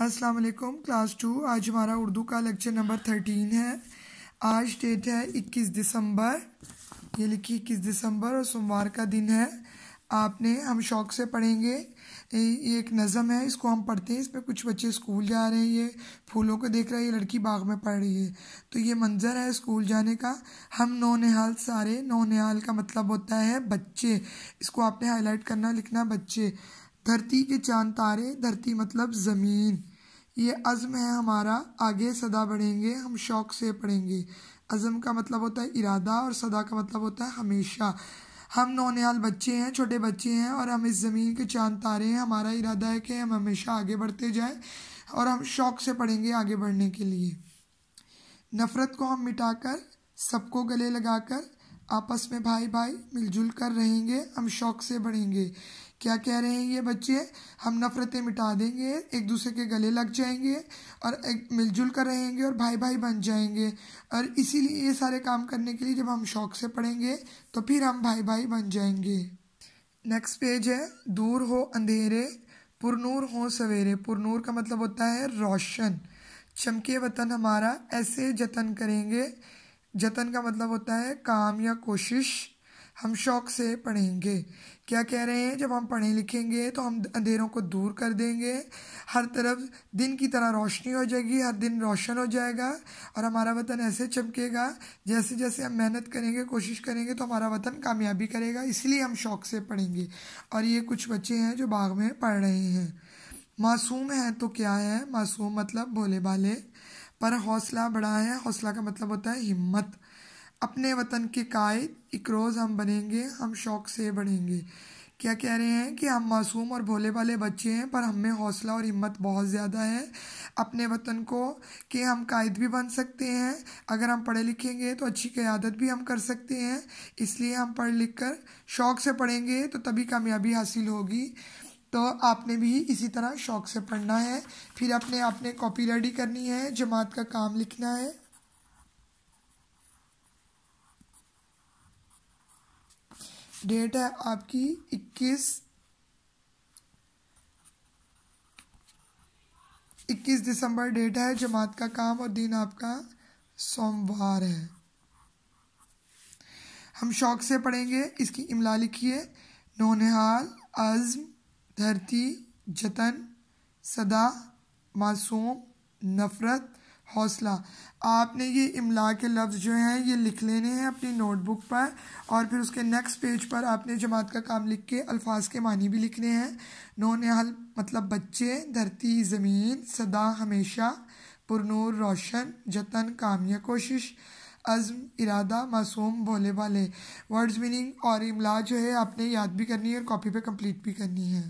अस्सलाम वालेकुम class to आज हमारा उर्दू का लेक्चर नंबर थर्टीन है आज डेट है इक्कीस दिसंबर ये लिखी इक्कीस दिसंबर और सोमवार का दिन है आपने हम शौक से पढ़ेंगे ये एक नज़म है इसको हम पढ़ते हैं इसमें कुछ बच्चे स्कूल जा रहे हैं ये फूलों को देख रहा है ये लड़की बाग में पढ़ रही है तो ये मंज़र है स्कूल जाने का हम नौ नहाल सारे नौ नहाल का मतलब होता है बच्चे इसको आपने हाईलाइट करना लिखना बच्चे धरती के चांद तारे धरती मतलब ज़मीन ये अज़म है हमारा आगे सदा बढ़ेंगे हम शौक़ से पढ़ेंगे अज़म का मतलब होता है इरादा और सदा का मतलब होता है हमेशा हम नौनियाल बच्चे हैं छोटे बच्चे हैं और हम इस ज़मीन के चांद तारे हैं हमारा इरादा है कि हम हमेशा आगे बढ़ते जाएं और हम शौक़ से पढ़ेंगे आगे बढ़ने के लिए नफ़रत को हम मिटाकर सबको गले लगाकर आपस में भाई भाई मिलजुल कर रहेंगे हम शौक़ से बढ़ेंगे क्या कह रहे हैं ये बच्चे हम नफ़रतें मिटा देंगे एक दूसरे के गले लग जाएंगे और एक मिलजुल कर रहेंगे और भाई भाई बन जाएंगे और इसीलिए ये सारे काम करने के लिए जब हम शौक से पढ़ेंगे तो फिर हम भाई भाई बन जाएंगे नेक्स्ट पेज है दूर हो अंधेरे पुरनूर हो सवेरे पुरनूर का मतलब होता है रोशन चमके वतन हमारा ऐसे जतन करेंगे जतन का मतलब होता है काम या कोशिश हम शौक से पढ़ेंगे क्या कह रहे हैं जब हम पढ़े लिखेंगे तो हम अंधेरों को दूर कर देंगे हर तरफ दिन की तरह रोशनी हो जाएगी हर दिन रोशन हो जाएगा और हमारा वतन ऐसे चमकेगा जैसे जैसे हम मेहनत करेंगे कोशिश करेंगे तो हमारा वतन कामयाबी करेगा इसलिए हम शौक से पढ़ेंगे और ये कुछ बच्चे हैं जो बाग में पढ़ रहे हैं मासूम है तो क्या है मासूम मतलब भोले भाले पर हौसला बड़ा है हौसला का मतलब होता है हिम्मत अपने वतन के कायद रोज़ हम बनेंगे हम शौक से बढ़ेंगे क्या कह रहे हैं कि हम मासूम और भोले वाले बच्चे हैं पर हम में हौसला और हिम्मत बहुत ज़्यादा है अपने वतन को कि हम कायद भी बन सकते हैं अगर हम पढ़े लिखेंगे तो अच्छी क़्यादत भी हम कर सकते हैं इसलिए हम पढ़ लिख कर शौक़ से पढ़ेंगे तो तभी कामयाबी हासिल होगी तो आपने भी इसी तरह शौक़ से पढ़ना है फिर अपने आपने कॉपी रेडी करनी है जमात का काम लिखना है डेट है आपकी 21 21 दिसंबर डेट है जमात का काम और दिन आपका सोमवार है हम शौक से पढ़ेंगे इसकी इमला लिखिए नौनिहाल अज़म धरती जतन सदा मासूम नफ़रत हौसला आपने ये इमला के लफ्ज़ जो हैं ये लिख लेने हैं अपनी नोटबुक पर और फिर उसके नेक्स्ट पेज पर आपने जमात का काम लिख के अल्फाज के मानी भी लिखने हैं नोन हल मतलब बच्चे धरती ज़मीन सदा हमेशा पुरनूर रोशन जतन कामया कोशिश अज़म इरादा मासूम भोले भाले वर्ड्स मीनिंग और इमला जो है आपने याद भी करनी है और कॉपी पे कंप्लीट भी करनी है